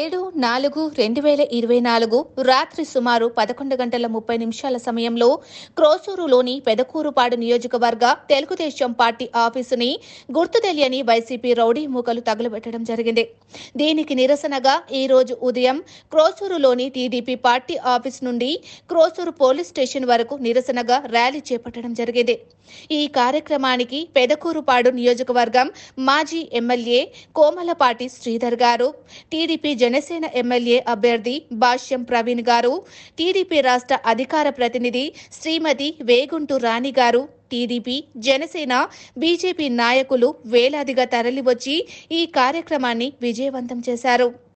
ఏడు నాలుగు రెండు వేల ఇరవై నాలుగు రాత్రి సుమారు పదకొండు గంటల ముప్పై నిమిషాల సమయంలో క్రోసూరులోని పెదకూరుపాడు నియోజకవర్గ తెలుగుదేశం పార్టీ ఆఫీసుని గుర్తు తెలియని వైసీపీ రౌడీ మూకలు తగులబెట్టడం జరిగింది దీనికి నిరసనగా ఈ రోజు ఉదయం క్రోసూరులోని టీడీపీ పార్టీ ఆఫీస్ నుండి క్రోసూరు పోలీస్ స్టేషన్ వరకు నిరసనగా ర్యాలీ చేపట్టడం జరిగింది ఈ కార్యక్రమానికి పెదకూరుపాడు నియోజకవర్గం మాజీ ఎమ్మెల్యే కోమలపాటి శ్రీధర్ గారు టీడీపీ జనసేన ఎమ్మెల్యే అభ్యర్థి భాష్యం ప్రవీణ్ గారు టీడీపీ రాష్ట్ర అధికార ప్రతినిధి శ్రీమతి వేగుంటు రాణి గారు టీడీపీ జనసేన బీజేపీ నాయకులు వేలాదిగా తరలివచ్చి ఈ కార్యక్రమాన్ని విజయవంతం చేశారు